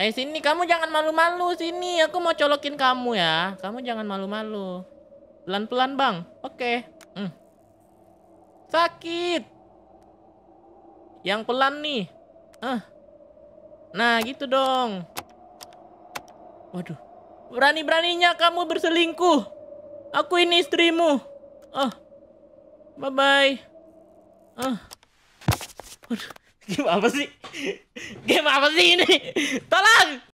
Eh sini kamu jangan malu-malu sini. Aku mau colokin kamu ya. Kamu jangan malu-malu. Pelan-pelan bang. Oke. Okay. Mm. Sakit. Yang pelan nih. Ah. Nah gitu dong. Waduh. Berani-beraninya kamu berselingkuh. Aku ini istrimu. Ah. Bye-bye. Ah. Waduh. Game apa sih? Game apa sih ini? Tolong!